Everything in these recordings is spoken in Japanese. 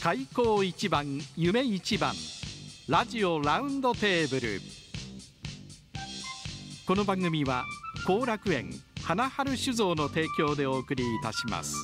開口一番夢一番ラジオラウンドテーブルこの番組は後楽園花春酒造の提供でお送りいたします。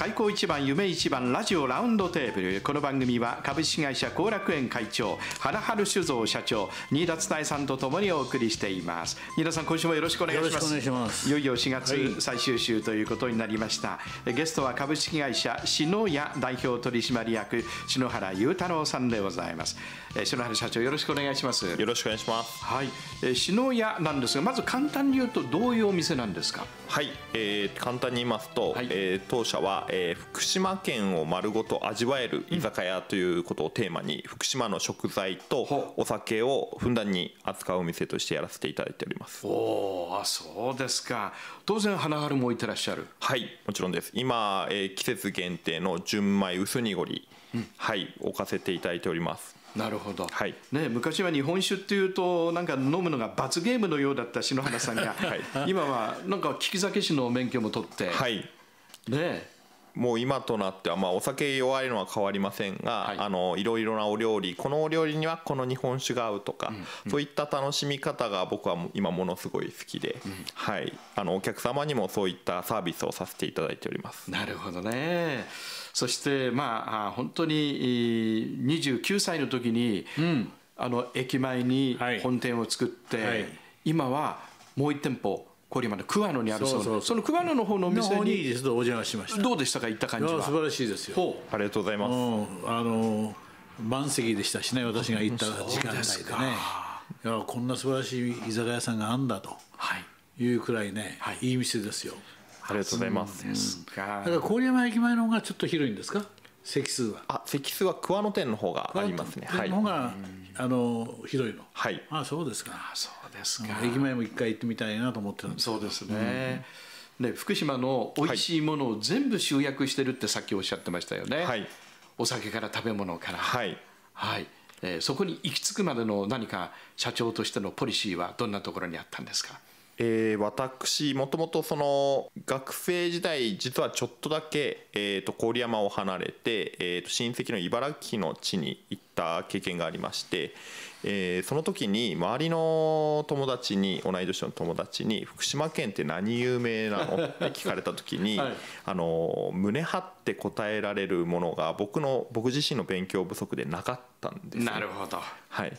開口一番夢一番ラジオラウンドテーブルこの番組は株式会社後楽園会長原春酒造社長新田伝さんとともにお送りしています新田さん今週もよろしくお願いしますいよいよ4月最終週ということになりました、はい、ゲストは株式会社篠谷代表取締役篠原雄太郎さんでございます篠原社長よろしくお願いしますよろしくお願いしますはい篠谷なんですがまず簡単に言うとどういうお店なんですかはい、えー、簡単に言いますと、はい、えー、当社はえー、福島県を丸ごと味わえる居酒屋ということをテーマに、うん、福島の食材とお酒をふんだんに扱うお店としてやらせていただいておりますおあそうですか当然花春も置いてらっしゃるはいもちろんです今、えー、季節限定の純米薄濁り、うん、はい置かせていただいておりますなるほど、はいね、昔は日本酒っていうとなんか飲むのが罰ゲームのようだった篠原さんが、はい、今はなんか利き酒師の免許も取って、はいね、もう今となっては、まあ、お酒弱いのは変わりませんが、はい、あのいろいろなお料理このお料理にはこの日本酒が合うとか、うん、そういった楽しみ方が僕は今ものすごい好きで、うん、はい、あのお客様にもそういったサービスをさせていただいております。なるほどねそしてまあ本当に29歳の時に、うん、あの駅前に本店を作って、はいはい、今はもう1店舗郡山の桑野にあるそうでその桑野の方のお店にですお邪魔しましたどうでしたか行った感じは素晴らしいですよありがとうございます、あの満席でしたしね私が行った時間内でねいやこんな素晴らしい居酒屋さんがあんだというくらいね、はい、いい店ですよありがとうございます、うん、だから郡山駅前の方がちょっと広いんですか席数はあ席数は桑野店の方がありますねはいの方が、うんあの広いのはいあそうですかそうですか駅前も一回行ってみたいなと思ってるんですそうですね、うん、福島の美味しいものを全部集約してるってさっきおっしゃってましたよね、はい、お酒から食べ物からはい、はいえー、そこに行き着くまでの何か社長としてのポリシーはどんなところにあったんですかえー、私もともとその学生時代実はちょっとだけ、えーと、郡山を離れて、えーと、と親戚の茨城の地に行った経験がありまして、えー、その時に周りの友達に同い年の友達に「福島県って何有名なの? 」って聞かれた時に、はい、あの胸張って答えられるものが僕の僕自身の勉強不足でなかったんです、ね、なるほど、はい、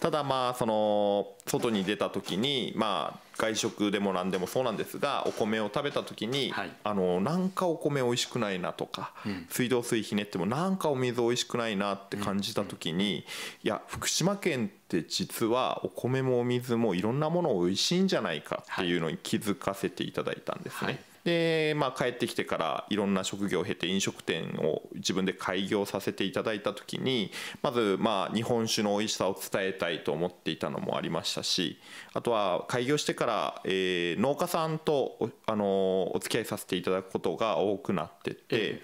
ただまあその外に出た時にまあ外食でも何でもそうなんですがお米を食べた時に、はい、あのなんかお米おいしくないなとか、うん、水道水ひねってもなんかお水おいしくないなって感じた時に、いや福島県って実はお米もお水もいろんなものおいしいんじゃないかっていうのに気づかせていただいたんですね。はいで、まあ、帰ってきてからいろんな職業を経て飲食店を自分で開業させていただいた時にまずまあ日本酒の美味しさを伝えたいと思っていたのもありましたしあとは開業してから、えー、農家さんとあのお付き合いさせていただくことが多くなってて、え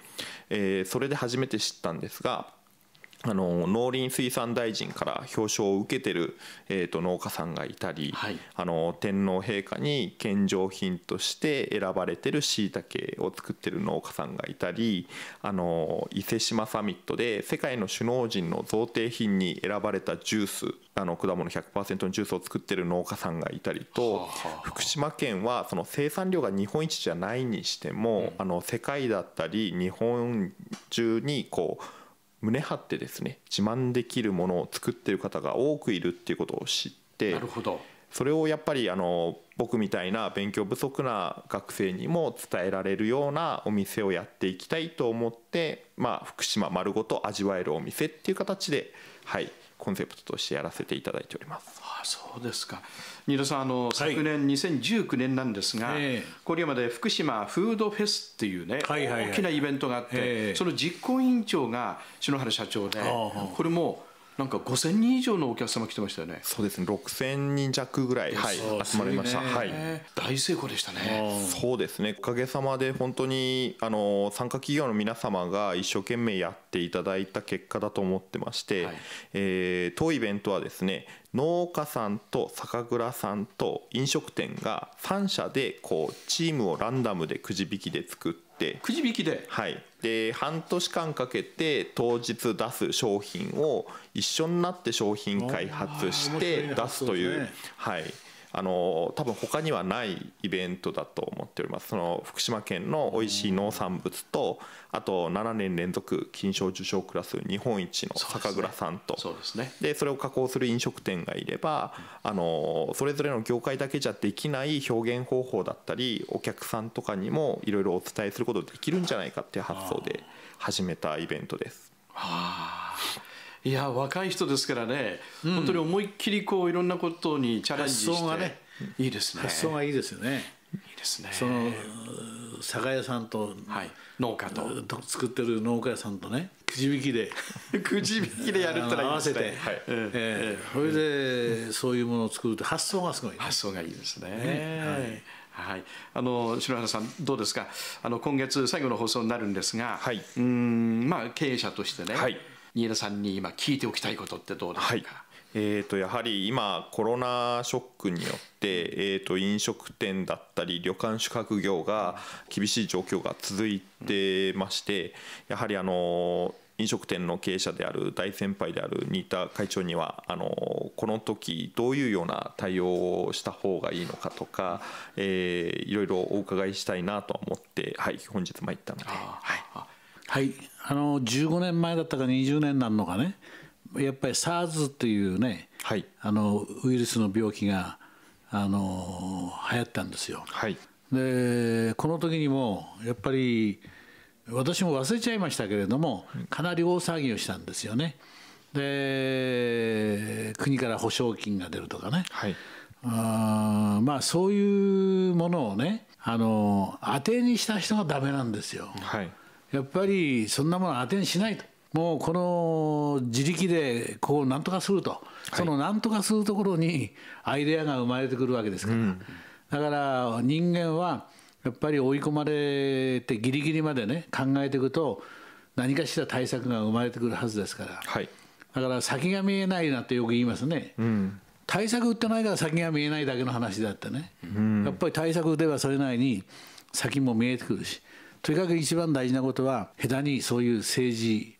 えー、それで初めて知ったんですが。あの農林水産大臣から表彰を受けてる、えー、と農家さんがいたり、はい、あの天皇陛下に献上品として選ばれてるしいたけを作ってる農家さんがいたりあの伊勢志摩サミットで世界の首脳陣の贈呈品に選ばれたジュースあの果物100%のジュースを作ってる農家さんがいたりと福島県はその生産量が日本一じゃないにしても、あの世界だったり日本中にこう胸張ってですね自慢できるものを作ってる方が多くいるっていうことを知ってなるほどそれをやっぱりあの僕みたいな勉強不足な学生にも伝えられるようなお店をやっていきたいと思って、まあ、福島丸ごと味わえるお店っていう形で、はい、コンセプトとしてやらせていただいておりますあそうですか新田さんあの、はい、昨年2019年なんですが、えー、これまで福島フードフェスっていうね、はいはいはい、大きなイベントがあって、えー、その実行委員長が篠原社長で、これもなんか5000人以上のお客様来てましたよね。そうですね、6000人弱ぐらい、はい、集まりました。はい、大成功でしたね。そうですね、おかげさまで本当にあの参加企業の皆様が一生懸命やっていただいた結果だと思ってまして、はい、えー、当イベントはですね、農家さんと酒蔵さんと飲食店が3社でこうチームをランダムでくじ引きで作って、くじ引きで、はい、で半年間かけて当日出す商品を一緒になって商品開発して出すというはいあの多分他にはないイベントだと思っておりますその福島県の美味しい農産物とあと7年連続金賞受賞クラス日本一の酒蔵さんとそで、ね、それを加工する飲食店がいれば、あのそれぞれの業界だけじゃできない表現方法だったりお客さんとかにもいろいろお伝えすることできるんじゃないかっていう発想で始めたイベントです。はあいや若い人ですからね、うん、本当に思いっきりこういろんなことにチャレンジして発想がねいいですね発想がいいですよねいいですねその酒屋さんと、はい、農家と作ってる農家さんとねくじ引きで くじ引きでやるったらいいですね合わせて、はいえー、それで、そういうものを作るって発想がすごい、ね、発想がいいですね、ね、はい、はい、あの篠原さん、どうですかあの今月最後の放送になるんですが、はい、うんまあ、経営者としてね、はい新枝さんに今聞いておきたいことってどうですか、はいえー、とやはり今コロナショックによって、えと飲食店だったり旅館宿泊業が厳しい状況が続いてましてやはりあの飲食店の経営者である大先輩である新田会長にはあのこの時どういうような対応をした方がいいのかとか、えいろいろお伺いしたいなと思って、はい、本日参ったので。はい、はいあの15年前だったか20年なんのかねやっぱり SARS というね、はい、あのウイルスの病気があの流行ったんですよ。はい、でこの時にもやっぱり私も忘れちゃいましたけれどもかなり大騒ぎをしたんですよね。で国から保証金が出るとかね、はい、あまあそういうものをねあの当てにした人がダメなんですよ。はいやっぱりそんなものは当てにしないと。もうこの自力でこうなんとかすると、そのなんとかするところにアイデアが生まれてくるわけですから、うん、だから人間はやっぱり追い込まれてギリギリまでね考えていくと何かしら対策が生まれてくるはずですから、はい、だから先が見えないなってよく言いますね、うん、対策打ってないから先が見えないだけの話だってね、うん、やっぱり対策打てばそれなりに先も見えてくるしとにかく一番大事なことは下手にそういう政治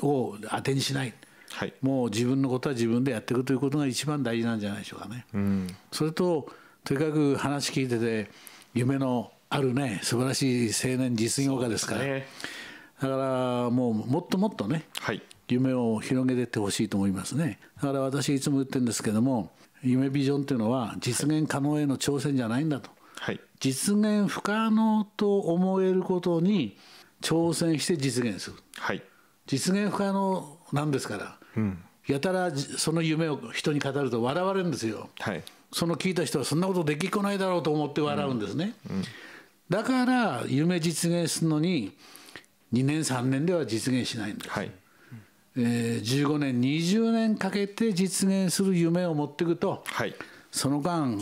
を当てにしない、はい、もう自分のことは自分でやっていくということが一番大事なんじゃないでしょうかね。うん、それととにかく話聞いてて夢のあるね素晴らしい青年実業家ですから、ね、だからもうもっともっとね、はい、夢を広げてってほしいと思いますねだから私いつも言ってるんですけども夢ビジョンっていうのは実現可能への挑戦じゃないんだと、はい、実現不可能と思えることに挑戦して実現する、はい、実現不可能なんですから、うん、やたらその夢を人に語ると笑われるんですよ、はい、その聞いた人はそんなことできっこないだろうと思って笑うんですね、うんうん、だから夢実現するのに2年3年では実現しないんです、はいえー、15年20年かけて実現する夢を持っていくと、はい、その間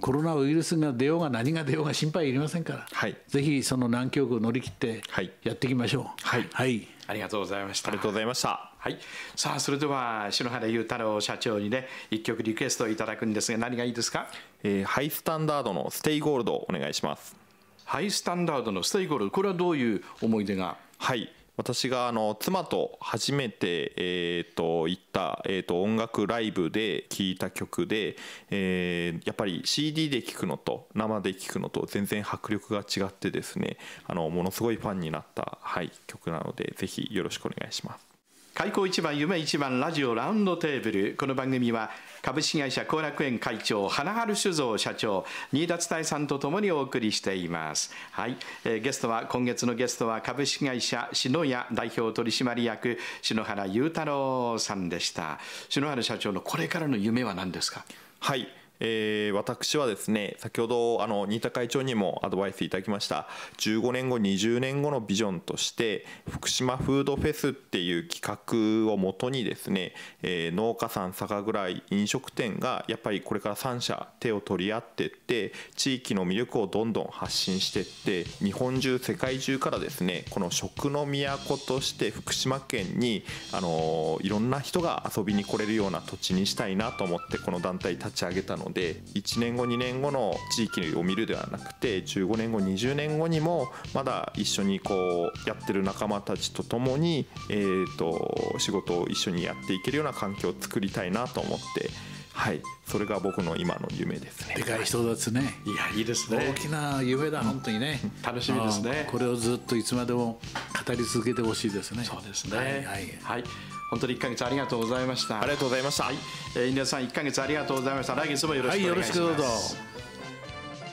コロナウイルスが出ようが何が出ようが心配いりませんから、はい、ぜひその難局を乗り切ってやっていきましょう。はい、はいありがとうございました。ありがとうございました。はい。さあ、それでは、篠原裕太郎社長にね、一曲リクエストいただくんですが、何がいいですか。えー、ハイスタンダードのステイゴールドお願いします。ハイスタンダードのステイゴールド、これはどういう思い出が。はい。私があの妻と初めて、えー、と行った、えー、と音楽ライブで聴いた曲で、えー、やっぱり CD で聴くのと生で聴くのと全然迫力が違ってですねあのものすごいファンになった、はい、曲なのでぜひよろしくお願いします。開口一番夢一番ラジオラウンドテーブルこの番組は株式会社後楽園会長花春酒造社長新田伝さんとともにお送りしていますはい、えー、ゲストは今月のゲストは株式会社篠谷代表取締役篠原雄太郎さんでした篠原社長のこれからの夢は何ですかはいえー、私はですね先ほどあの新田会長にもアドバイスいただきました15年後20年後のビジョンとして福島フードフェスっていう企画をもとにですね、えー、農家さん酒蔵飲食店がやっぱりこれから3社手を取り合ってって地域の魅力をどんどん発信してって日本中世界中からですねこの食の都として福島県にあのいろんな人が遊びに来れるような土地にしたいなと思ってこの団体立ち上げたので。ので1年後2年後の地域を見るではなくて15年後20年後にもまだ一緒にこうやってる仲間たちと共に、えーと、と仕事を一緒にやっていけるような環境を作りたいなと思ってはいそれが僕の今の夢ですねでかい人だすねいやいいですね大きな夢だ本当にね、楽しみですねこれをずっといつまでも語り続けてほしいですねそうですねはい、はい、はい本当に1か月ありがとうございましたありがとうございました、はいえー、皆さん1か月ありがとうございました来月もよろしくお願いします、はい、よろしくどうぞ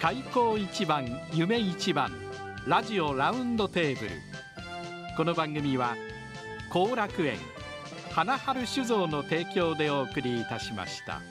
開口一番夢一番ラジオラウンドテーブルこの番組は後楽園花春酒造の提供でお送りいたしました。